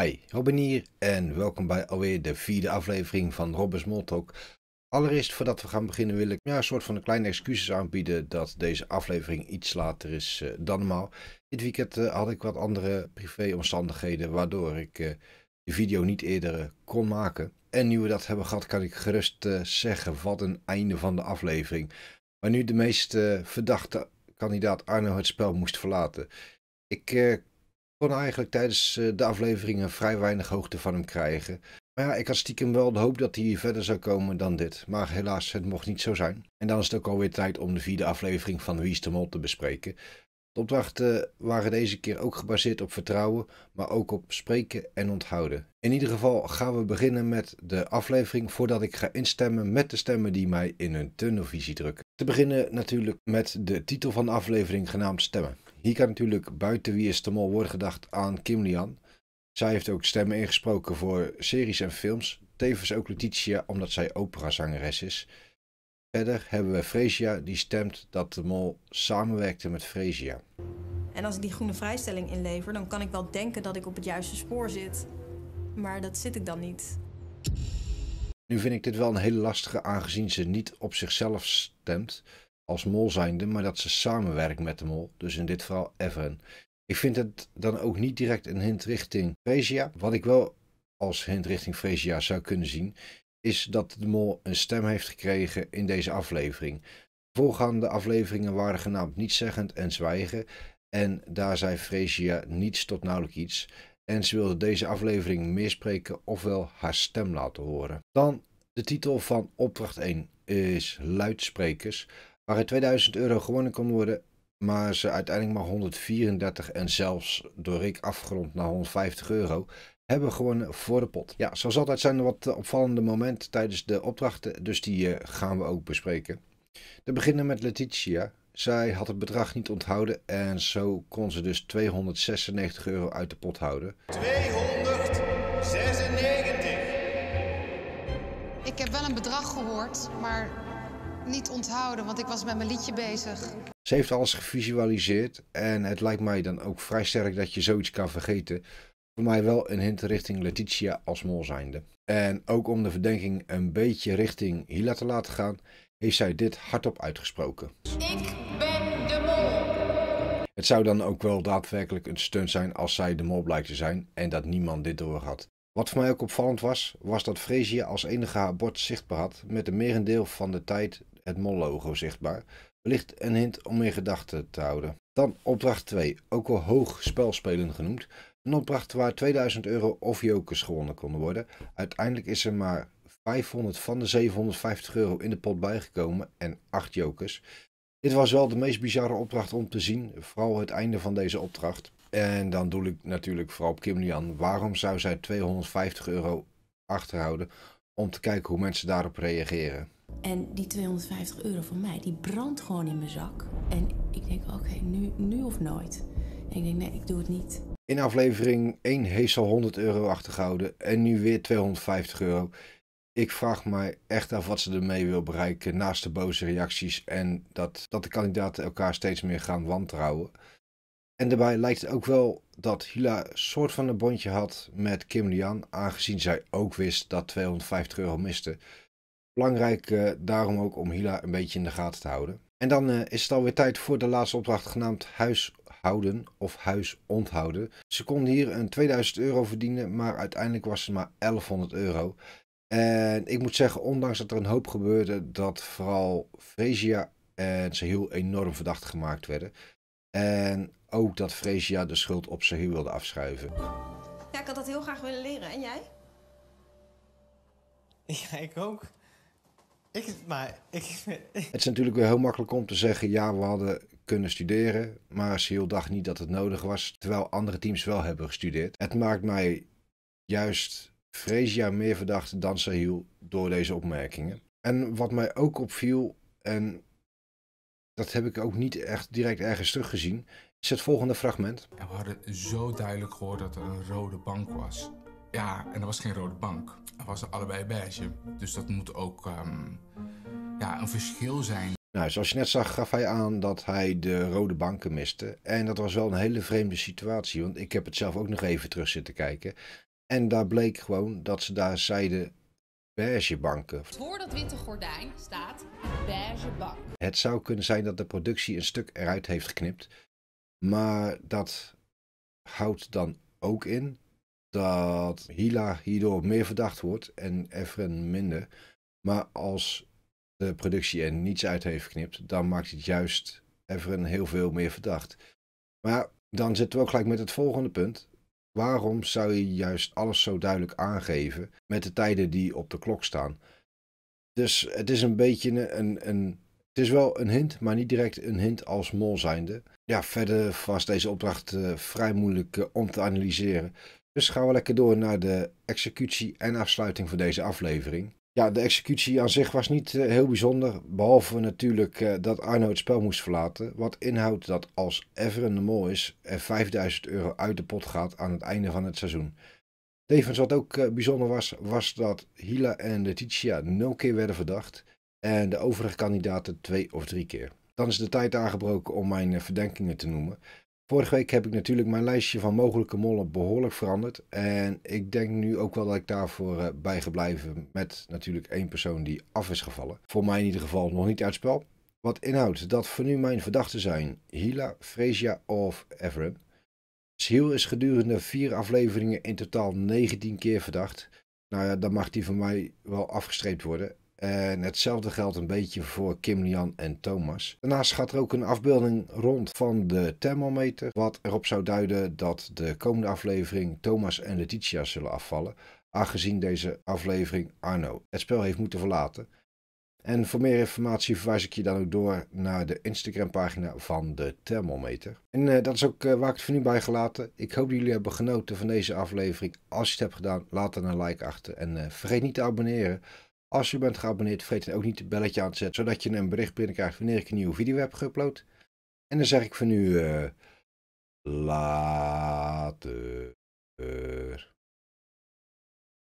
Hi, Robin hier en welkom bij alweer de vierde aflevering van Robbers Moltok. Allereerst voordat we gaan beginnen wil ik ja, een soort van een kleine excuses aanbieden dat deze aflevering iets later is eh, dan normaal. Dit weekend eh, had ik wat andere privéomstandigheden waardoor ik eh, de video niet eerder kon maken. En nu we dat hebben gehad kan ik gerust zeggen wat een einde van de aflevering. Maar nu de meest verdachte kandidaat Arno het spel moest verlaten. Ik eigenlijk tijdens eh, de afleveringen vrij weinig hoogte van hem krijgen. Maar ja, ik had stiekem wel de hoop dat hij verder zou komen dan dit. Maar helaas, het mocht niet zo zijn. En dan is het ook alweer tijd om de vierde aflevering van Wie is de Mol te bespreken. De opdrachten waren deze keer ook gebaseerd op vertrouwen, maar ook op spreken en onthouden. In ieder geval gaan we beginnen met de aflevering voordat ik ga instemmen met de stemmen die mij in hun tunnelvisie drukken. Te beginnen natuurlijk met de titel van de aflevering genaamd Stemmen. Hier kan natuurlijk buiten wie is de mol worden gedacht aan Kim Lian. Zij heeft ook stemmen ingesproken voor series en films. Tevens ook Letitia, omdat zij operazangeres is. Verder hebben we Fresia, die stemt dat de mol samenwerkte met Fresia. En als ik die groene vrijstelling inlever, dan kan ik wel denken dat ik op het juiste spoor zit. Maar dat zit ik dan niet. Nu vind ik dit wel een hele lastige, aangezien ze niet op zichzelf stemt als mol zijnde, maar dat ze samenwerkt met de mol. Dus in dit geval Evan. Ik vind het dan ook niet direct een hint richting Fresia. Wat ik wel als hint richting Fresia zou kunnen zien, is dat de mol een stem heeft gekregen in deze aflevering. voorgaande afleveringen waren genaamd nietszeggend en zwijgen. En daar zei Fresia niets tot nauwelijks iets. En ze wilde deze aflevering meespreken ofwel haar stem laten horen. Dan de titel van opdracht 1 is Luidsprekers waar er 2000 euro gewonnen kon worden, maar ze uiteindelijk maar 134 en zelfs door Rick afgerond naar 150 euro hebben gewonnen voor de pot. Ja, zoals altijd zijn er wat eh, opvallende momenten tijdens de opdrachten, dus die eh, gaan we ook bespreken. Te beginnen met Letitia. Zij had het bedrag niet onthouden en zo kon ze dus 296 euro uit de pot houden. 296! Ik heb wel een bedrag gehoord, maar niet onthouden, want ik was met mijn liedje bezig. Ze heeft alles gevisualiseerd en het lijkt mij dan ook vrij sterk dat je zoiets kan vergeten. Voor mij wel een hint richting Letitia als mol zijnde. En ook om de verdenking een beetje richting Hila te laten gaan, heeft zij dit hardop uitgesproken. Ik ben de mol. Het zou dan ook wel daadwerkelijk een steun zijn als zij de mol blijkt te zijn en dat niemand dit doorhad. Wat voor mij ook opvallend was, was dat Freesia als enige haar bord zichtbaar had met een merendeel van de tijd het MOL-logo zichtbaar. Wellicht een hint om in gedachten te houden. Dan opdracht 2, ook wel hoog spelspelen genoemd. Een opdracht waar 2000 euro of jokers gewonnen konden worden. Uiteindelijk is er maar 500 van de 750 euro in de pot bijgekomen en 8 jokers. Dit was wel de meest bizarre opdracht om te zien, vooral het einde van deze opdracht. En dan doe ik natuurlijk vooral op Kim Lian. Waarom zou zij 250 euro achterhouden om te kijken hoe mensen daarop reageren. En die 250 euro van mij, die brandt gewoon in mijn zak. En ik denk, oké, nu, nu of nooit. En ik denk, nee, ik doe het niet. In aflevering 1 heeft al 100 euro achtergehouden en nu weer 250 euro. Ik vraag mij echt af wat ze ermee wil bereiken naast de boze reacties en dat, dat de kandidaten elkaar steeds meer gaan wantrouwen. En daarbij lijkt het ook wel dat Hila soort van een bondje had met Kim Lian, aangezien zij ook wist dat 250 euro miste. Belangrijk eh, daarom ook om Hila een beetje in de gaten te houden. En dan eh, is het alweer tijd voor de laatste opdracht genaamd huishouden of huis onthouden. Ze kon hier een 2000 euro verdienen, maar uiteindelijk was het maar 1100 euro. En ik moet zeggen, ondanks dat er een hoop gebeurde, dat vooral Frezia en heel enorm verdacht gemaakt werden. En ook dat Freesia de schuld op Sahil wilde afschuiven. Ja, ik had dat heel graag willen leren. En jij? Ja, ik ook. Ik, maar, ik... Het is natuurlijk weer heel makkelijk om te zeggen: ja, we hadden kunnen studeren. Maar Sahil dacht niet dat het nodig was. Terwijl andere teams wel hebben gestudeerd. Het maakt mij juist Freesia meer verdacht dan Sahil door deze opmerkingen. En wat mij ook opviel, en dat heb ik ook niet echt direct ergens teruggezien, is het volgende fragment. we hadden zo duidelijk gehoord dat er een rode bank was. Ja, en er was geen rode bank. Er was er allebei beige. Dus dat moet ook ehm, ja, een verschil zijn. Nou, zoals je net zag, gaf hij aan dat hij de rode banken miste. En dat was wel een hele vreemde situatie, want ik heb het zelf ook nog even terug zitten kijken. En daar bleek gewoon dat ze daar zeiden beige banken. Voor dat witte gordijn staat beige bank. Het zou kunnen zijn dat de productie een stuk eruit heeft geknipt. Maar dat houdt dan ook in dat Hila hierdoor meer verdacht wordt en Efren minder. Maar als de productie er niets uit heeft geknipt, dan maakt het juist Efren heel veel meer verdacht. Maar dan zitten we ook gelijk met het volgende punt. Waarom zou je juist alles zo duidelijk aangeven met de tijden die op de klok staan? Dus het is een beetje een, een het is wel een hint, maar niet direct een hint als mol zijnde. Ja, verder was deze opdracht eh, vrij moeilijk eh, om te analyseren. Dus gaan we lekker door naar de executie en afsluiting van deze aflevering. Ja, de executie aan zich was niet eh, heel bijzonder, behalve natuurlijk dat Arno het spel moest verlaten. Wat inhoudt dat als Everen de Mol is, er 5000 euro uit de pot gaat aan het einde van het seizoen. Tevens wat ook bijzonder was, was dat Hila en Letitia nul keer werden verdacht. En de overige kandidaten twee of drie keer. Dan is de tijd aangebroken om mijn eh, verdenkingen te noemen. Vorige week heb ik natuurlijk mijn lijstje van mogelijke mollen behoorlijk veranderd. En ik denk nu ook wel dat ik daarvoor eh, bijgebleven met natuurlijk één persoon die af is gevallen. Voor mij in ieder geval nog niet uit spel. Wat inhoudt dat voor nu mijn verdachten zijn Hila, Frezia of Everin. Siel is gedurende vier afleveringen in totaal 19 keer verdacht. Nou ja, dan mag die van mij wel afgestreept worden. Eh, en hetzelfde geldt een beetje voor Kim Jan en Thomas. Daarnaast gaat er ook een afbeelding rond van de thermometer, wat erop zou duiden dat de komende aflevering Thomas en Letitia zullen afvallen, aangezien deze aflevering Arno het spel heeft moeten verlaten. En voor meer informatie verwijs ik je dan ook door naar de Instagram-pagina van de Thermometer. En eh, dat is ook uh, waar ik het voor nu bij gelaten. Ik hoop dat jullie hebben genoten van deze aflevering. Als je het hebt gedaan, laat dan een like achter. En vergeet niet te abonneren, als je bent geabonneerd, vergeet dan ook niet het belletje aan te zetten, zodat je een bericht binnenkrijgt wanneer ik een nieuwe video heb geüpload. En dan zeg ik voor nu eh, later.